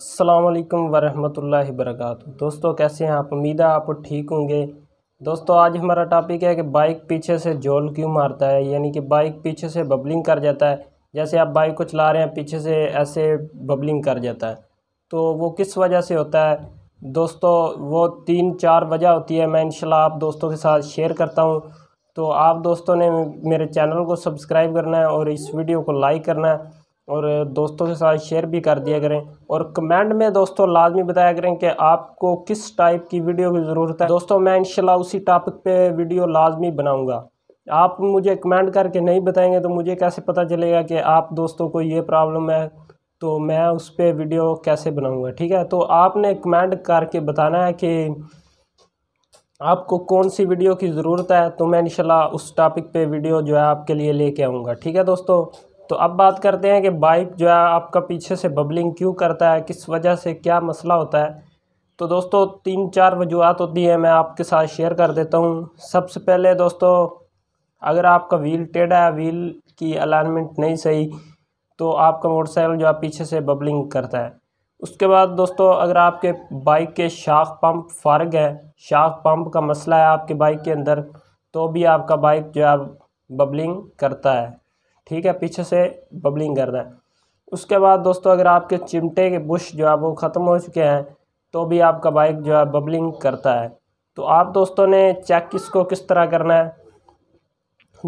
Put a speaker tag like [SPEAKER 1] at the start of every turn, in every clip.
[SPEAKER 1] अल्लाम वरहमतुल्लाहि वरक दोस्तों कैसे हैं आप उम्मीद है आप ठीक होंगे दोस्तों आज हमारा टॉपिक है कि बाइक पीछे से जोल क्यों मारता है यानी कि बाइक पीछे से बबलिंग कर जाता है जैसे आप बाइक को चला रहे हैं पीछे से ऐसे बबलिंग कर जाता है तो वो किस वजह से होता है दोस्तों वो तीन चार वजह होती है मैं इनशाला आप दोस्तों के साथ शेयर करता हूँ तो आप दोस्तों ने मेरे चैनल को सब्सक्राइब करना है और इस वीडियो को लाइक करना है और दोस्तों के साथ शेयर भी कर दिया करें और कमेंट में दोस्तों लाजमी बताया करें कि आपको किस टाइप की वीडियो की ज़रूरत है दोस्तों मैं इंशाल्लाह उसी टॉपिक पे वीडियो लाजमी बनाऊंगा आप मुझे कमेंट करके नहीं बताएंगे तो मुझे कैसे पता चलेगा कि आप दोस्तों को ये प्रॉब्लम है तो मैं उस पर वीडियो कैसे बनाऊँगा ठीक है तो आपने कमेंट करके बताना है कि आपको कौन सी वीडियो की ज़रूरत है तो मैं इंशाल्लाह उस टॉपिक पे वीडियो जो है आपके लिए लेके आऊँगा ठीक है दोस्तों तो अब बात करते हैं कि बाइक जो है आपका पीछे से बबलिंग क्यों करता है किस वजह से क्या मसला होता है तो दोस्तों तीन चार वजूहत होती है मैं आपके साथ शेयर कर देता हूँ सबसे पहले दोस्तों अगर आपका व्हील टेढ़ा है व्हील की अलाइनमेंट नहीं सही तो आपका मोटरसाइकिल जो है पीछे से बबलिंग करता है उसके बाद दोस्तों अगर आपके बाइक के शाख पंप फारग है शाख पंप का मसला है आपके बाइक के अंदर तो भी आपका बाइक जो है बबलिंग करता है ठीक है पीछे से बबलिंग कर रहे हैं उसके बाद दोस्तों अगर आपके चिमटे के बुश जो है वो ख़त्म हो चुके हैं तो भी आपका बाइक जो है बबलिंग करता है तो आप दोस्तों ने चेक इसको किस तरह करना है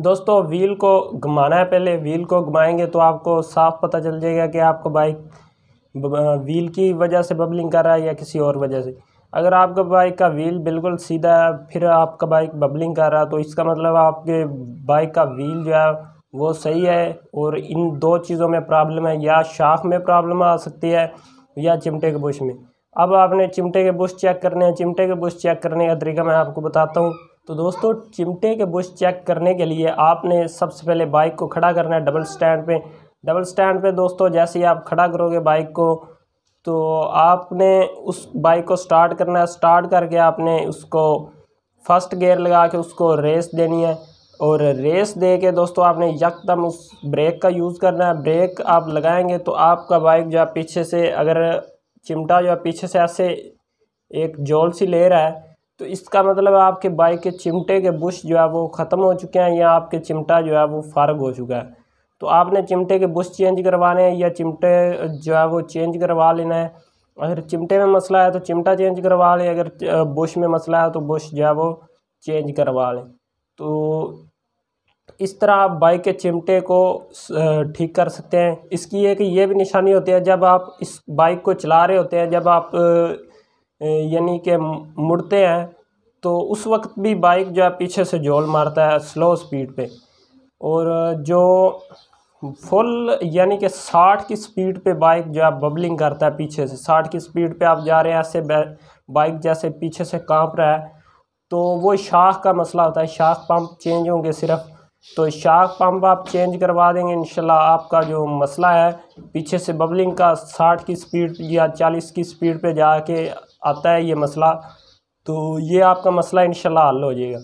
[SPEAKER 1] दोस्तों व्हील को घुमाना है पहले व्हील को घुमाएंगे तो आपको साफ पता चल जाएगा कि आपका बाइक व्हील की वजह से बबलिंग कर रहा है या किसी और वजह से अगर आपका बाइक का व्हील बिल्कुल सीधा है फिर आपका बाइक बबलिंग कर रहा है तो इसका मतलब आपके बाइक का व्हील जो है वो सही है और इन दो चीज़ों में प्रॉब्लम है या शाख में प्रॉब्लम आ सकती है या चिमटे के बुश में अब आपने चिमटे के बुश चेक करने हैं चिमटे के बुश चेक करने का तरीका मैं आपको बताता हूँ तो दोस्तों चिमटे के बुश चेक करने के लिए आपने सबसे पहले बाइक को खड़ा करना है डबल स्टैंड पे डबल स्टैंड पे दोस्तों जैसे ही आप खड़ा करोगे बाइक को तो आपने उस बाइक को स्टार्ट करना है स्टार्ट करके आपने उसको फर्स्ट गेयर लगा के उसको रेस देनी है और रेस दे के दोस्तों आपने यकदम उस ब्रेक का यूज़ करना है ब्रेक आप लगाएंगे तो आपका बाइक जो है पीछे से अगर चिमटा जो है पीछे से ऐसे एक जोल सी ले रहा है तो इसका मतलब आपके बाइक के चिमटे के बुश जो है वो ख़त्म हो चुके हैं या आपके चिमटा जो है वो फारग हो चुका है तो आपने चिमटे के बुश चेंज करवाने हैं या चिमटे जो है वो चेंज करवा लेना है अगर चिमटे में मसला है तो चिमटा चेंज करवा लें अगर बुश में मसला है तो बुश जो है वो चेंज करवा लें तो इस तरह आप बाइक के चिमटे को ठीक कर सकते हैं इसकी एक ये भी निशानी होती है जब आप इस बाइक को चला रहे होते हैं जब आप यानी कि मुड़ते हैं तो उस वक्त भी बाइक जो है पीछे से जोल मारता है स्लो स्पीड पे और जो फुल यानी कि साठ की स्पीड पे बाइक जो है बबलिंग करता है पीछे से साठ की स्पीड पे आप जा रहे हैं ऐसे बाइक जैसे पीछे से काँप रहा है तो वो शाख का मसला होता है शाख पम्प चेंज होंगे सिर्फ तो शाख पम्प आप चेंज करवा देंगे इन आपका जो मसला है पीछे से बबलिंग का साठ की स्पीड या चालीस की स्पीड पर जाके आता है ये मसला तो ये आपका मसला इन हल हो जाएगा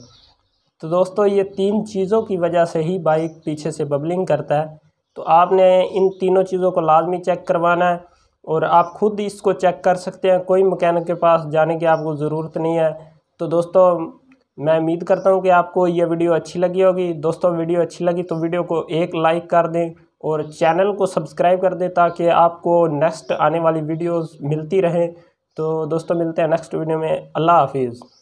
[SPEAKER 1] तो दोस्तों ये तीन चीज़ों की वजह से ही बाइक पीछे से बबलिंग करता है तो आपने इन तीनों चीज़ों को लाजमी चेक करवाना है और आप खुद इसको चेक कर सकते हैं कोई मकैनिक के पास जाने की आपको ज़रूरत नहीं है तो दोस्तों मैं उम्मीद करता हूँ कि आपको ये वीडियो अच्छी लगी होगी दोस्तों वीडियो अच्छी लगी तो वीडियो को एक लाइक कर दें और चैनल को सब्सक्राइब कर दें ताकि आपको नेक्स्ट आने वाली वीडियोस मिलती रहें तो दोस्तों मिलते हैं नेक्स्ट वीडियो में अल्लाह हाफिज़